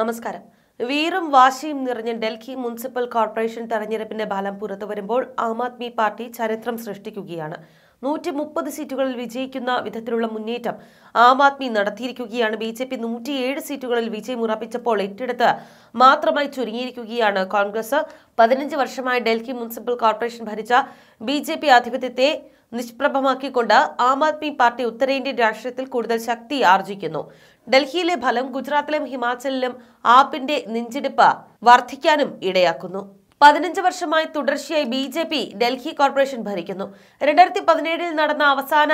നമസ്കാരം വീറും വാശിയും നിറഞ്ഞ ഡൽഹി മുനിസിപ്പൽ കോർപ്പറേഷൻ തെരഞ്ഞെടുപ്പിന്റെ ഫലം പുറത്തു വരുമ്പോൾ ആം ആദ്മി പാർട്ടി ചരിത്രം സൃഷ്ടിക്കുകയാണ് നൂറ്റി മുപ്പത് സീറ്റുകളിൽ വിജയിക്കുന്ന വിധത്തിലുള്ള മുന്നേറ്റം ആം ആദ്മി നടത്തിയിരിക്കുകയാണ് ബി ജെ പി നൂറ്റിയേഴ് സീറ്റുകളിൽ വിജയം ഉറപ്പിച്ചപ്പോൾ എട്ടിടത്ത് മാത്രമായി ചുരുങ്ങിയിരിക്കുകയാണ് കോൺഗ്രസ് പതിനഞ്ച് വർഷമായി ഡൽഹി മുനിസിപ്പൽ കോർപ്പറേഷൻ ഭരിച്ച ബി ജെ പി ആധിപത്യത്തെ നിഷ്പ്രഭമാക്കിക്കൊണ്ട് ആം ആദ്മി പാർട്ടി ഉത്തരേന്ത്യൻ രാഷ്ട്രീയത്തിൽ കൂടുതൽ ശക്തി ആർജിക്കുന്നു ഡൽഹിയിലെ ഫലം ഗുജറാത്തിലും ഹിമാചലിലും ആപ്പിന്റെ നെഞ്ചിടിപ്പ് വർദ്ധിക്കാനും ഇടയാക്കുന്നു പതിനഞ്ച് വർഷമായി തുടർച്ചയായി B J P Delhi corporation ഭരിക്കുന്നു രണ്ടായിരത്തി പതിനേഴിൽ നടന്ന അവസാന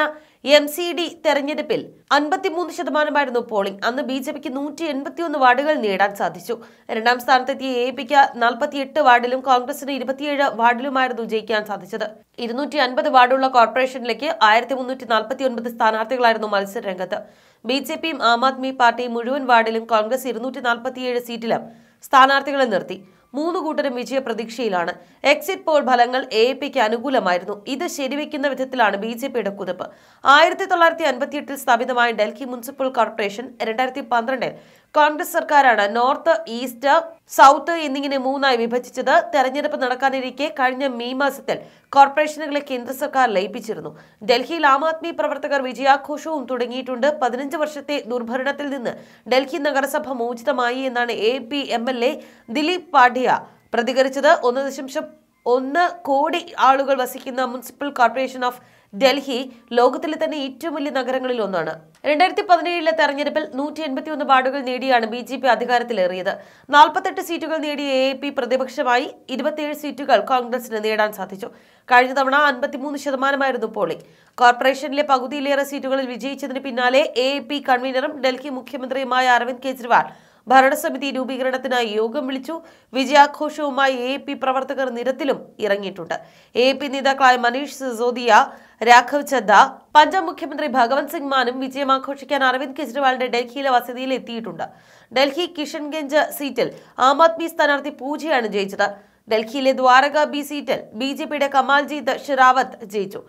എം സി ഡി തെരഞ്ഞെടുപ്പിൽ അൻപത്തിമൂന്ന് ശതമാനമായിരുന്നു പോളിംഗ് അന്ന് ബി ജെ പിക്ക് നൂറ്റി എൺപത്തിയൊന്ന് വാർഡുകൾ നേടാൻ സാധിച്ചു രണ്ടാം സ്ഥാനത്തെത്തിയ എ പിക്ക് നാൽപ്പത്തിയെട്ട് വാർഡിലും കോൺഗ്രസിന് ഇരുപത്തിയേഴ് വാർഡിലുമായിരുന്നു ജയിക്കാൻ സാധിച്ചത് ഇരുന്നൂറ്റി അൻപത് വാർഡുള്ള കോർപ്പറേഷനിലേക്ക് ആയിരത്തി മുന്നൂറ്റി നാൽപ്പത്തി ഒൻപത് സ്ഥാനാർത്ഥികളായിരുന്നു മത്സര രംഗത്ത് ബി ജെ പിയും ആം ആദ്മി പാർട്ടിയും മുഴുവൻ വാർഡിലും കോൺഗ്രസ് ഇരുന്നൂറ്റി നാൽപ്പത്തിയേഴ് സീറ്റിലും സ്ഥാനാർത്ഥികളെ നിർത്തി മൂന്ന് കൂട്ടരും വിജയപ്രതീക്ഷയിലാണ് എക്സിറ്റ് പോൾ ഫലങ്ങൾ എ പിക്ക് അനുകൂലമായിരുന്നു ഇത് ശരിവെക്കുന്ന വിധത്തിലാണ് ബി ജെ പിയുടെ കുതിപ്പ് ആയിരത്തി തൊള്ളായിരത്തി അൻപത്തിയെട്ടിൽ സ്ഥാപിതമായ ഡൽഹി മുനിസിപ്പൽ കോർപ്പറേഷൻ രണ്ടായിരത്തി പന്ത്രണ്ടിൽ കോൺഗ്രസ് സർക്കാരാണ് നോർത്ത് ഈസ്റ്റ് സൗത്ത് എന്നിങ്ങനെ മൂന്നായി വിഭജിച്ചത് തെരഞ്ഞെടുപ്പ് നടക്കാനിരിക്കെ കഴിഞ്ഞ മെയ് മാസത്തിൽ കോർപ്പറേഷനുകളെ കേന്ദ്ര സർക്കാർ ലയിപ്പിച്ചിരുന്നു ഡൽഹിയിൽ ആം ആദ്മി പ്രവർത്തകർ വിജയാഘോഷവും തുടങ്ങിയിട്ടുണ്ട് പതിനഞ്ച് വർഷത്തെ ദുർഭരണത്തിൽ നിന്ന് ഡൽഹി നഗരസഭ മോചിതമായി എന്നാണ് A P M L A Dileep പാഠ്യ സാദിയ പ്രതികരിച്ചത് ഒന്ന് ദശാംശം ഒന്ന് കോടി ആളുകൾ വസിക്കുന്ന മുനിസിപ്പൽ കോർപ്പറേഷൻ ഓഫ് ഡൽഹി ലോകത്തിലെ തന്നെ ഏറ്റവും വലിയ നഗരങ്ങളിൽ ഒന്നാണ് രണ്ടായിരത്തി പതിനേഴിലെ തെരഞ്ഞെടുപ്പിൽ നൂറ്റി എൺപത്തി ഒന്ന് വാർഡുകൾ നേടിയാണ് ബി ജെ പി അധികാരത്തിലേറിയത് നാൽപ്പത്തെട്ട് സീറ്റുകൾ നേടിയ എ പി പ്രതിപക്ഷമായി ഇരുപത്തിയേഴ് സീറ്റുകൾ കോൺഗ്രസിന് നേടാൻ സാധിച്ചു കഴിഞ്ഞ തവണ അൻപത്തിമൂന്ന് ശതമാനമായിരുന്നു പോളിംഗ് കോർപ്പറേഷനിലെ പകുതിയിലേറെ സീറ്റുകളിൽ വിജയിച്ചതിന് പിന്നാലെ എ പി കൺവീനറും ഡൽഹി മുഖ്യമന്ത്രിയുമായ അരവിന്ദ് കെജ്രിവാൾ ഭരണസമിതി രൂപീകരണത്തിനായി യോഗം വിളിച്ചു വിജയാഘോഷവുമായി എ പി പ്രവർത്തകർ നിരത്തിലും ഇറങ്ങിയിട്ടുണ്ട് എ പി നേതാക്കളായ മനീഷ് സിസോദിയ രാഘവ് ചദ്ദ പഞ്ചാബ് മുഖ്യമന്ത്രി ഭഗവത് സിംഗ് മാനും വിജയം ആഘോഷിക്കാൻ അരവിന്ദ് കെജ്രിവാളിന്റെ ഡൽഹിയിലെ വസതിയിൽ എത്തിയിട്ടുണ്ട് ഡൽഹി കിഷൻഗഞ്ച് സീറ്റിൽ ആം ആദ്മി സ്ഥാനാർത്ഥി പൂജയാണ് ജയിച്ചത് ഡൽഹിയിലെ ദ്വാരക ബി സീറ്റിൽ ബി ജെ പിയുടെ കമാൽജീത് ഷിറാവത്ത് ജയിച്ചു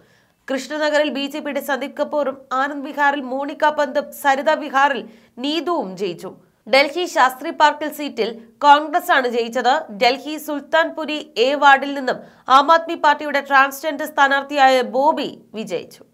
കൃഷ്ണനഗറിൽ ബി ജെ പിയുടെ സന്ദീപ് കപൂറും ആനന്ദ് വിഹാറിൽ മോണിക പന്തും സരിത വിഹാറിൽ നീതുവും ജയിച്ചു ഡൽഹി ശാസ്ത്രി പാർക്കിൽ സീറ്റിൽ കോൺഗ്രസ് ആണ് ജയിച്ചത് ഡൽഹി സുൽത്താൻപുരി എ വാർഡിൽ നിന്നും ആം ആദ്മി പാർട്ടിയുടെ ട്രാൻസ്ജെൻഡർ സ്ഥാനാർത്ഥിയായ ബോബി വിജയിച്ചു